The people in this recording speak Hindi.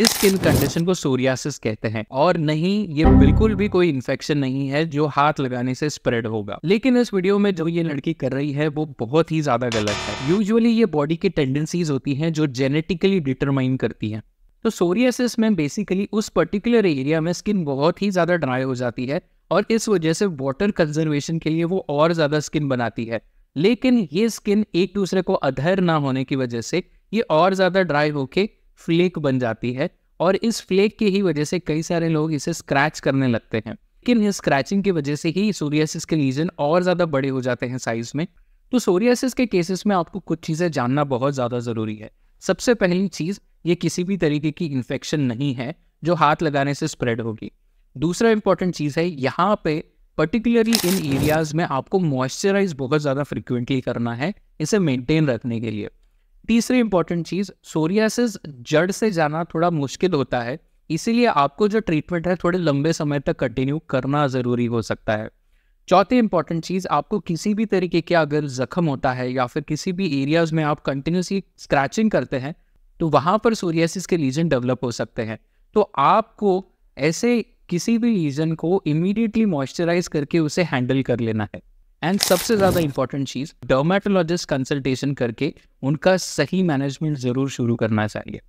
इस स्किन कंडीशन को सोरियासिस कहते हैं और नहीं ये बिल्कुल भी कोई इन्फेक्शन नहीं है जो हाथ लगाने से स्प्रेड होगा लेकिन इस वीडियो में जो ये लड़की कर रही है वो बहुत ही ज्यादा गलत है यूजुअली ये बॉडी की टेंडेंसीज होती हैं जो जेनेटिकली डिटरमाइन करती हैं तो सोरियासिस में बेसिकली उस पर्टिकुलर एरिया में स्किन बहुत ही ज़्यादा ड्राई हो जाती है और इस वजह से वाटर कंजर्वेशन के लिए वो और ज़्यादा स्किन बनाती है लेकिन ये स्किन एक दूसरे को अधर ना होने की वजह से ये और ज़्यादा ड्राई होके फ्लेक बन जाती है और इस फ्लेक की ही वजह से कई सारे लोग इसे स्क्रैच करने लगते हैं लेकिन इस स्क्रैचिंग की वजह से ही सोरियासिस के लीजन और ज़्यादा बड़े हो जाते हैं साइज़ में तो सोरियासिस के केसेस में आपको कुछ चीज़ें जानना बहुत ज़्यादा ज़रूरी है सबसे पहली चीज़ ये किसी भी तरीके की इन्फेक्शन नहीं है जो हाथ लगाने से स्प्रेड होगी दूसरा इंपॉर्टेंट चीज़ है यहाँ पे पर्टिकुलरली इन एरियाज़ में आपको मॉइस्चराइज बहुत ज़्यादा फ्रिक्वेंटली करना है इसे मेंटेन रखने के लिए तीसरी इंपॉर्टेंट चीज सोरियासिस जड़ से जाना थोड़ा मुश्किल होता है इसीलिए आपको जो ट्रीटमेंट है थोड़े लंबे समय तक कंटिन्यू करना ज़रूरी हो सकता है चौथी इंपॉर्टेंट चीज़ आपको किसी भी तरीके के अगर ज़ख्म होता है या फिर किसी भी एरियाज़ में आप कंटिन्यूसली स्क्रैचिंग करते हैं तो वहां पर सोरियासिस के लीजन डेवलप हो सकते हैं तो आपको ऐसे किसी भी लीजन को इमीडिएटली मॉइस्चराइज करके उसे हैंडल कर लेना है एंड सबसे ज़्यादा इंपॉर्टेंट चीज़ डर्माटोलॉजिस्ट कंसल्टेशन करके उनका सही मैनेजमेंट ज़रूर शुरू करना चाहिए